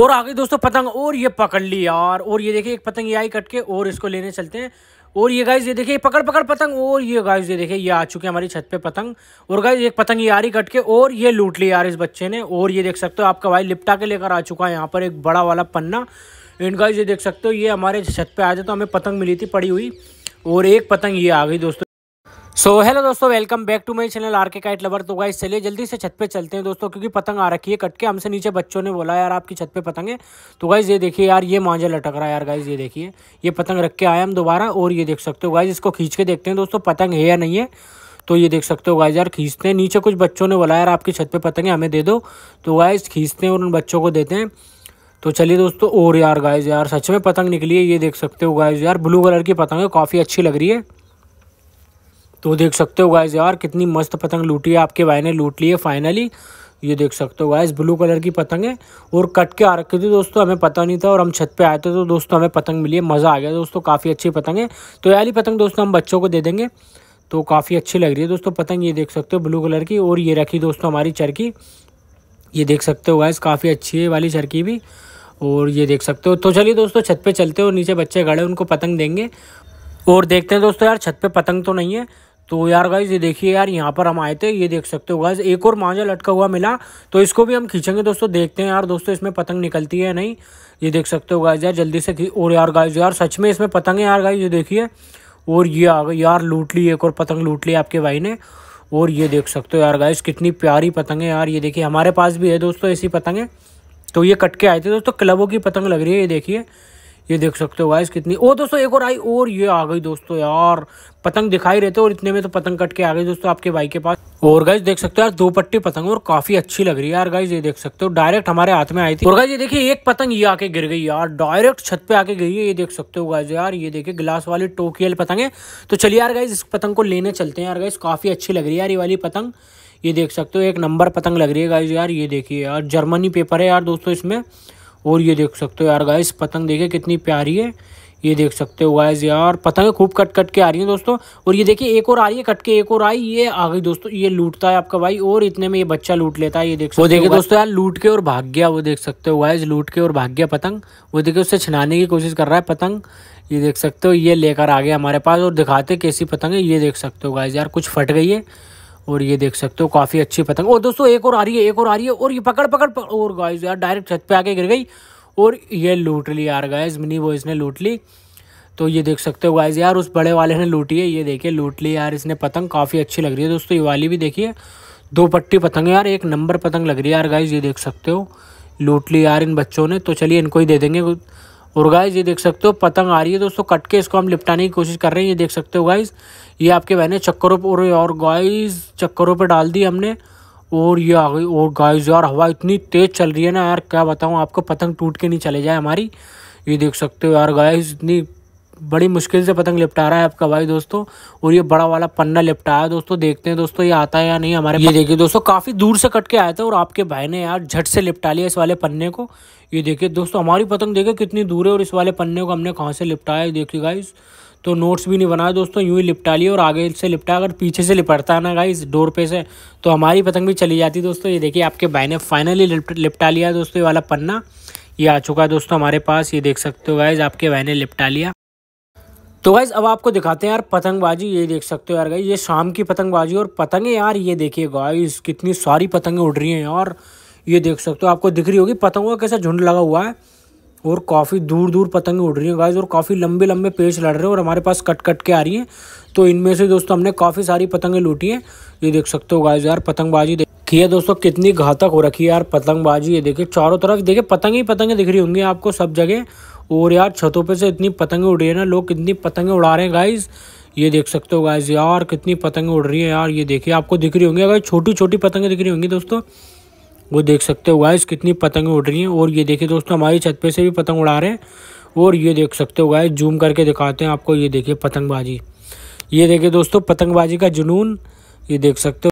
और आ गई दोस्तों पतंग और ये पकड़ ली यार और ये देखिए एक पतंग ये आई कट के और इसको लेने चलते हैं और ये गाइज ये देखिए पकड़ पकड़ पतंग और ये गाइज ये देखिए ये आ चुके हैं हमारी छत पे पतंग और गाइज एक पतंग ये आ रही कट के और ये लूट ली यार इस बच्चे ने और ये देख सकते हो आपका भाई लिपटा के लेकर आ चुका है यहाँ पर एक बड़ा वाला पन्ना एंड गाइज ये देख सकते हो ये हमारे छत पे आ जाए तो हमें पतंग मिली थी पड़ी हुई और एक पतंग ये आ गई दोस्तों सो so, हेलो दोस्तों welcome back to my channel R K kite lover तो गाइस चलिए जल्दी से छत पे चलते हैं दोस्तों क्योंकि पतंग आ रखी है कट के हमसे नीचे बच्चों ने बोला यार आपकी छत पे पतंग है तो गाइस ये देखिए यार ये मांझा लटक रहा है यार गाइस ये देखिए ये पतंग रख के आए हम दोबारा और ये देख सकते हो गाइज़ इसको खींच के देखते हैं दोस्तों पतंग है या नहीं है तो ये देख सकते हो गाइज यार खींचते हैं नीचे कुछ बच्चों ने बोला यार आपकी छत पर पतंग है हमें दे दो तो गाइज खींचते हैं और उन बच्चों को देते हैं तो चलिए दोस्तों और यार गाइज यार सच में पतंग निकली है ये देख सकते हो गाइज यार ब्लू कलर की पतंग है काफ़ी अच्छी लग रही है तो देख सकते हो गाइज यार कितनी मस्त पतंग लूटी है आपके भाई ने लूट ली है फाइनली ये देख सकते हो गाइज ब्लू कलर की पतंग है और कट के आ रखी थी दोस्तों हमें पता नहीं था और हम छत पे आए थे तो दोस्तों हमें पतंग मिली है मज़ा आ गया दोस्तों काफ़ी अच्छी पतंग है तो याली पतंग दोस्तों हम बच्चों को दे देंगे तो काफ़ी अच्छी लग रही है दोस्तों पतंग ये देख सकते हो ब्लू कलर की और ये रखी दोस्तों हमारी चरखी ये देख सकते हो गाइज काफ़ी अच्छी है वाली चरखी भी और ये देख सकते हो तो चलिए दोस्तों छत पे चलते हो नीचे बच्चे गड़े उनको पतंग देंगे और देखते हैं दोस्तों यार छत पे पतंग तो नहीं है तो यार गाइज ये देखिए यार यहाँ पर हम आए थे ये देख सकते हो गाइज एक और मांझा लटका हुआ मिला तो इसको भी हम खींचेंगे दोस्तों देखते हैं यार दोस्तों इसमें पतंग निकलती है नहीं ये देख सकते हो गाइज यार जल्दी से और यार गाइज यार सच में इसमें पतंग है यार गाइज ये देखिए और ये आ गई यार लूट ली एक और पतंग लूट ली आपके भाई ने और ये देख सकते हो यार गाइज कितनी प्यारी पतंग है यार ये देखिए हमारे पास भी है दोस्तों ऐसी पतंग है तो ये कट के आए थे दोस्तों क्लबों की पतंग लग रही है ये देखिए ये देख सकते हो गाइस कितनी ओ दोस्तों एक और आई और ये आ गई दोस्तों यार पतंग दिखाई रहते और इतने में तो पतंग कट के आ गई दोस्तों आपके भाई के पास और गाइज देख सकते हो यार दो पट्टी पतंग और काफी अच्छी लग रही है यार गाइज ये देख सकते हो डायरेक्ट हमारे हाथ में आई थी और गाइज ये देखिए एक पतंग ये आके गिर गई यार डायरेक्ट छत पे आके गई है ये देख सकते हो गाइज यार ये देखिए गिलास वाली टोकियल पतंग है तो चलिए यार गाइज इस पतंग को लेने चलते हैं यार गाइज काफी अच्छी लग रही है यार ये वाली पतंग ये देख सकते हो एक नंबर पतंग लग रही है गाइज यार ये देखिए यार जर्मनी पेपर है यार दोस्तों इसमें और ये देख सकते हो यार गाइस पतंग देखे कितनी प्यारी है ये देख सकते हो गाइस यार पतंग खूब कट कट के आ रही है दोस्तों और ये देखिए एक और आ रही है कट के एक और आई ये आ गई दोस्तों ये लूटता है आपका भाई और इतने में ये बच्चा लूट लेता है ये देख सकते वो देखिए दोस्तों यार लूट के और भाग गया वो देख सकते हो गाइस लूट के और भाग गया पतंग वो देखे उससे छिनाने की कोशिश कर रहा है पतंग ये देख सकते हो ये लेकर आ गया हमारे पास और दिखाते कैसी पतंग है ये देख सकते हो गाइस यार कुछ फट गई है और ये देख सकते हो काफ़ी अच्छी पतंग और दोस्तों एक और आ रही है एक और आ रही है और ये पकड़ पकड़, पकड़ और गाइज यार डायरेक्ट छत पे आके गिर गई और ये लूट ली यार गाइज मिनी बॉयज़ ने लूट ली तो ये देख सकते हो गाइज यार उस बड़े वाले ने लूटी है ये देखिए लूट ली यार इसने पतंग काफ़ी अच्छी लग रही है दोस्तों ये वाली भी देखिए दो पट्टी पतंग यार एक नंबर पतंग लग रही है यार गाइज ये देख सकते हो लूट ली यार इन बच्चों ने तो चलिए इनको ही दे देंगे और गाइज ये देख सकते हो पतंग आ रही है दोस्तों कट के इसको हम निपटाने की कोशिश कर रहे हैं ये देख सकते हो गाइज ये आपके बहने चक्करों पर और गाइज चक्करों पर डाल दी हमने और ये आ गई और गाइज यार हवा इतनी तेज़ चल रही है ना यार क्या बताऊँ आपको पतंग टूट के नहीं चले जाए हमारी ये देख सकते हो यार गाइज इतनी बड़ी मुश्किल से पतंग लिपटा रहा है आपका भाई दोस्तों और ये बड़ा वाला पन्ना लिपटा है दोस्तों देखते हैं दोस्तों ये आता है या नहीं हमारे ये देखिए दोस्तों काफ़ी दूर से कट के आया था और आपके भाई ने यार झट से लिपटा लिया इस वाले पन्ने को ये देखिए दोस्तों हमारी पतंग देखे कितनी दूर है और इस वाले पन्ने को हमने कहाँ से लिपटाया देखिए गाइस तो नोट्स भी नहीं बनाए दोस्तों यूँ ही लिपटा लिए और आगे से लिपटा अगर पीछे से लिपटता है ना गाइस डोर पे से तो हमारी पतंग भी चली जाती दोस्तों ये देखिए आपके भाई ने फाइनली लिपटा लिया दोस्तों ये वाला पन्ना ये आ चुका है दोस्तों हमारे पास ये देख सकते हो गाइज आपके भाई ने लिपटा लिया तो गाइज अब आपको दिखाते हैं यार पतंगबाजी ये देख सकते हो यार गाइज ये शाम की पतंगबाजी और पतंगे यार ये देखिए गाइज कितनी सारी पतंगे उड़ रही हैं यार ये देख सकते हो आपको दिख रही होगी पतंगों का कैसा झुंड लगा हुआ है और काफ़ी दूर दूर पतंगे उड़ रही हैं गाइज और काफ़ी लंबे लंबे पेच लड़ रहे हैं और हमारे पास कट कट के आ रही हैं तो इनमें से दोस्तों हमने काफ़ी सारी पतंगे लूटी हैं ये देख सकते हो गाइज यार पतंगबाजी देखी है दोस्तों कितनी घातक हो रखी है यार पतंगबाजी ये देखिए चारों तरफ देखिए पतंगे ही पतंगे दिख रही होंगी आपको सब जगह और यार छतों पे से इतनी पतंगे उड़ रही है ना लोग कितनी पतंगे उड़ा रहे हैं गाइज ये देख सकते हो गाइज यार कितनी पतंगे उड़ रही है यार ये देखिए आपको दिख रही होंगी अगर छोटी छोटी पतंगे दिख रही होंगी दोस्तों वो देख सकते हो गाइज कितनी पतंगे उड़ रही हैं और ये देखिए दोस्तों हमारी छत पे से भी पतंग उड़ा रहे हैं और ये देख सकते हो गाइज जूम करके दिखाते हैं आपको ये देखिए पतंगबाजी ये देखिए दोस्तों पतंगबाजी का जुनून ये देख सकते हो